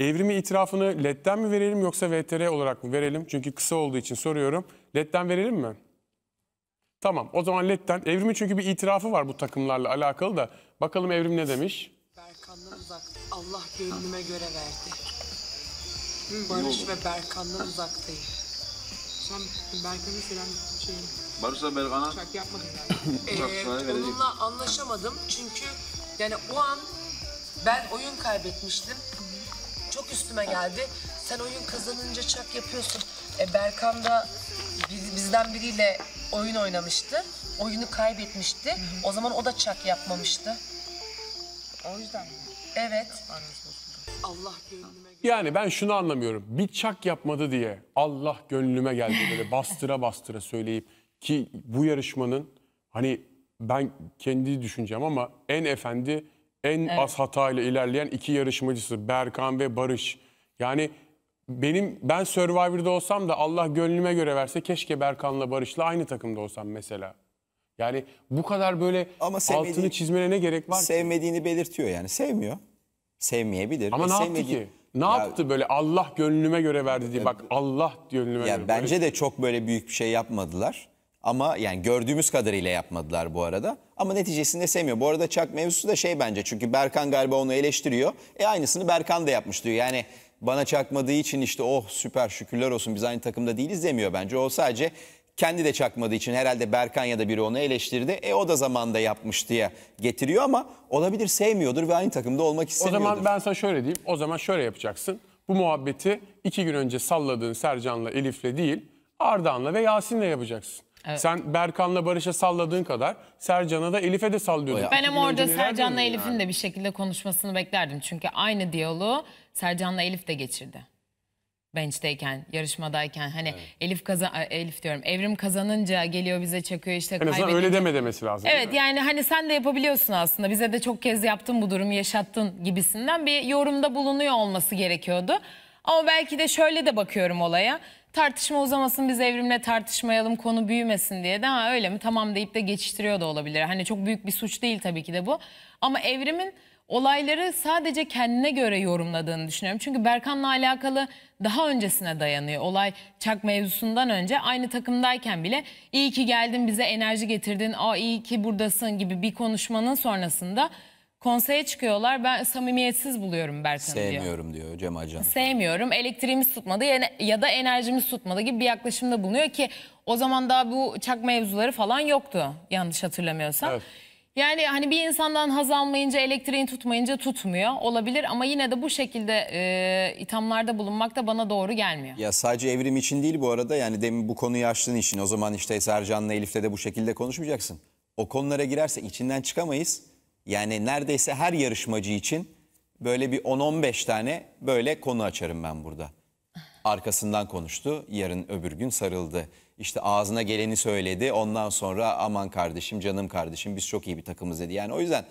Evrimi itirafını LED'den mi verelim yoksa VTR olarak mı verelim? Çünkü kısa olduğu için soruyorum. LED'den verelim mi? Tamam o zaman LED'den. Evrimin çünkü bir itirafı var bu takımlarla alakalı da. Bakalım Evrim ne demiş? Berkan'dan uzak. Allah gönlüme göre verdi. Barış ve Berkan'dan uzaktayım. Sen Berkan'ı selam şey... Barış'la Berkan'a Şarkı yapmadım yani. Ee, onunla anlaşamadım çünkü yani o an ben oyun kaybetmiştim çok üstüme geldi. Sen oyun kazanınca çak yapıyorsun. E, Berkan da bizden biriyle oyun oynamıştı. Oyunu kaybetmişti. O zaman o da çak yapmamıştı. O yüzden mi? Evet. Allah gönlüme Yani ben şunu anlamıyorum. Bir çak yapmadı diye Allah gönlüme geldi böyle bastıra bastıra söyleyip ki bu yarışmanın hani ben kendi düşüncem ama en efendi en evet. az hatayla ilerleyen iki yarışmacısı Berkan ve Barış. Yani benim ben Survivor'da olsam da Allah gönlüme göre verse keşke Berkan'la Barış'la aynı takımda olsam mesela. Yani bu kadar böyle Ama altını çizmene ne gerek var Sevmediğini ki? belirtiyor yani. Sevmiyor. Sevmeyebilir. Ama e, ne sevmediği... yaptı ki? Ne ya, yaptı böyle Allah gönlüme göre verdi diye. Bak Allah gönlüme ya göre. Bence böyle... de çok böyle büyük bir şey yapmadılar. Ama yani gördüğümüz kadarıyla yapmadılar bu arada. Ama neticesinde sevmiyor. Bu arada Çak mevzusu da şey bence çünkü Berkan galiba onu eleştiriyor. E aynısını Berkan da yapmış diyor. Yani bana çakmadığı için işte oh süper şükürler olsun biz aynı takımda değiliz demiyor bence. O sadece kendi de çakmadığı için herhalde Berkan ya da biri onu eleştirdi. E o da zamanda yapmış diye getiriyor ama olabilir sevmiyordur ve aynı takımda olmak istemiyordur. O zaman ben sana şöyle diyeyim. O zaman şöyle yapacaksın. Bu muhabbeti iki gün önce salladığın Sercan'la Elif'le değil Ardahan'la ve Yasin'le yapacaksın. Evet. Sen Berkan'la Barış'a salladığın kadar Sercan'a da Elif'e de sallıyordun. Ben ama orada Sercan'la Elif'in de bir şekilde konuşmasını beklerdim. Çünkü aynı diyaloğu Sercan'la Elif de geçirdi. Bench'teyken, yarışmadayken hani Elif kazan Elif diyorum. Evrim kazanınca geliyor bize çakıyor işte En azından öyle deme demesi lazım. Evet yani hani sen de yapabiliyorsun aslında. Bize de çok kez yaptın bu durumu yaşattın gibisinden bir yorumda bulunuyor olması gerekiyordu. Ama belki de şöyle de bakıyorum olaya tartışma uzamasın biz evrimle tartışmayalım konu büyümesin diye de ha öyle mi tamam deyip de geçiştiriyor da olabilir. Hani çok büyük bir suç değil tabii ki de bu. Ama evrimin olayları sadece kendine göre yorumladığını düşünüyorum. Çünkü Berkan'la alakalı daha öncesine dayanıyor. Olay Çak mevzusundan önce aynı takımdayken bile iyi ki geldin bize enerji getirdin, aa iyi ki buradasın gibi bir konuşmanın sonrasında Konseye çıkıyorlar. Ben samimiyetsiz buluyorum Berkan'ı diyor. Sevmiyorum diyor Cem Acan. Sevmiyorum. Elektriğimiz tutmadı ya da enerjimiz tutmadı gibi bir yaklaşımda bulunuyor ki o zaman daha bu çak mevzuları falan yoktu yanlış hatırlamıyorsam. Evet. Yani hani bir insandan haz almayınca elektriğin tutmayınca tutmuyor olabilir ama yine de bu şekilde e, ithamlarda bulunmak da bana doğru gelmiyor. Ya sadece evrim için değil bu arada yani demin bu konuyu açtığın için o zaman işte Sercan'la Elif'le de bu şekilde konuşmayacaksın. O konulara girerse içinden çıkamayız. Yani neredeyse her yarışmacı için böyle bir 10-15 tane böyle konu açarım ben burada. Arkasından konuştu, yarın öbür gün sarıldı. İşte ağzına geleni söyledi, ondan sonra aman kardeşim, canım kardeşim biz çok iyi bir takımız dedi. Yani o yüzden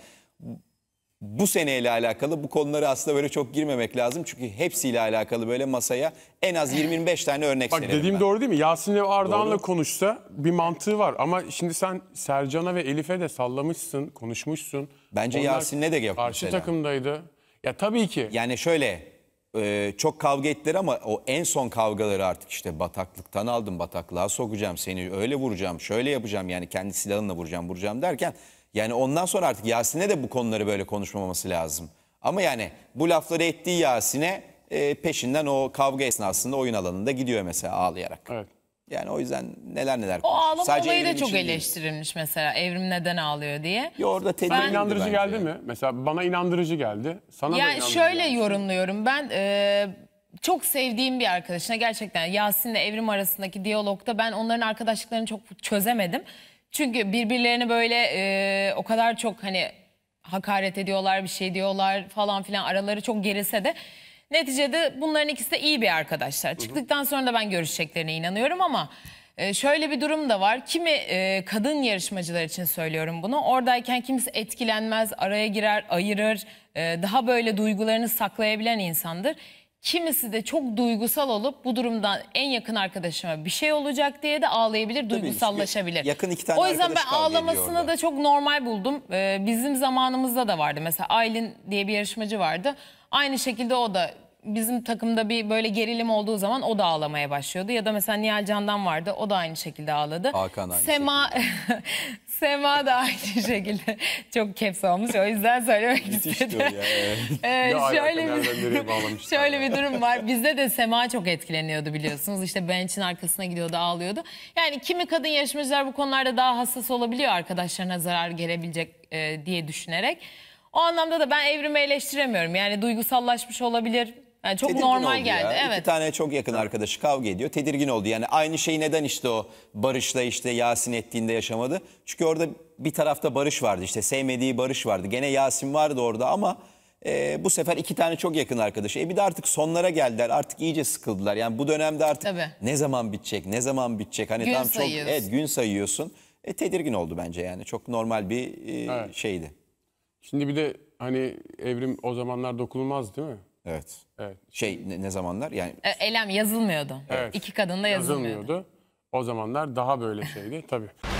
bu seneyle alakalı bu konuları aslında böyle çok girmemek lazım. Çünkü hepsiyle alakalı böyle masaya en az 25 tane örnek Bak dediğim ben. doğru değil mi? Yasin'le Ardahan'la Doğru. konuşsa bir mantığı var. Ama şimdi sen Sercan'a ve Elif'e de sallamışsın, konuşmuşsun. Bence Yasin'le de yapmış. Karşı selam. takımdaydı. Ya tabii ki. Yani şöyle e, çok kavga ettiler ama o en son kavgaları artık işte bataklıktan aldım bataklığa sokacağım seni öyle vuracağım şöyle yapacağım yani kendi silahınla vuracağım vuracağım derken yani ondan sonra artık Yasin'e de bu konuları böyle konuşmaması lazım. Ama yani bu lafları ettiği Yasin'e e, peşinden o kavga esnasında oyun alanında gidiyor mesela ağlayarak. Evet. Yani o yüzden neler neler O ağlama Sadece olayı da çok eleştirilmiş değil. mesela. Evrim neden ağlıyor diye. Ya orada tedbir ben... inandırıcı bence. geldi mi? Mesela bana inandırıcı geldi. Sana yani inandırıcı şöyle geldi. yorumluyorum ben e, çok sevdiğim bir arkadaşına gerçekten Yasin'le Evrim arasındaki diyalogda ben onların arkadaşlıklarını çok çözemedim. Çünkü birbirlerini böyle e, o kadar çok hani hakaret ediyorlar bir şey diyorlar falan filan araları çok gerilse de neticede bunların ikisi de iyi bir arkadaşlar. Çıktıktan sonra da ben görüşeceklerine inanıyorum ama e, şöyle bir durum da var. Kimi e, kadın yarışmacılar için söylüyorum bunu. Oradayken kimse etkilenmez, araya girer, ayırır. e, daha böyle duygularını saklayabilen insandır. Kimisi de çok duygusal olup bu durumdan en yakın arkadaşıma bir şey olacak diye de ağlayabilir, duygusallaşabilir. Yakın iki tane O yüzden ben ağlamasını da çok normal buldum. Ee, bizim zamanımızda da vardı. Mesela Aylin diye bir yarışmacı vardı. Aynı şekilde o da bizim takımda bir böyle gerilim olduğu zaman o da ağlamaya başlıyordu. Ya da mesela Nihal Can'dan vardı o da aynı şekilde ağladı. Hakan aynı Sema, Sema da aynı şekilde. Çok keps olmuş o yüzden söylemek istedim. Ee, şöyle, bir, şöyle bir durum var. Bizde de Sema çok etkileniyordu biliyorsunuz. İşte bench'in arkasına gidiyordu ağlıyordu. Yani kimi kadın yarışmacılar bu konularda daha hassas olabiliyor arkadaşlarına zarar gelebilecek e, diye düşünerek. O anlamda da ben evrimi eleştiremiyorum. Yani duygusallaşmış olabilir, yani çok Tedirgin normal geldi. Ya. Evet. İki tane çok yakın arkadaşı kavga ediyor. Tedirgin oldu. Yani aynı şeyi neden işte o Barış'la işte Yasin ettiğinde yaşamadı? Çünkü orada bir tarafta Barış vardı işte sevmediği Barış vardı. Gene Yasin vardı orada ama e, bu sefer iki tane çok yakın arkadaşı. E bir de artık sonlara geldiler. Artık iyice sıkıldılar. Yani bu dönemde artık Tabii. ne zaman bitecek? Ne zaman bitecek? Hani gün tam sayıyoruz. çok evet gün sayıyorsun. E, tedirgin oldu bence yani. Çok normal bir e, Evet. şeydi. Şimdi bir de hani evrim o zamanlar dokunulmaz değil mi? Evet. Evet. Şey ne, ne zamanlar yani? E, Elem yazılmıyordu. Evet. İki kadın da yazılmıyordu. yazılmıyordu. O zamanlar daha böyle şeydi tabii.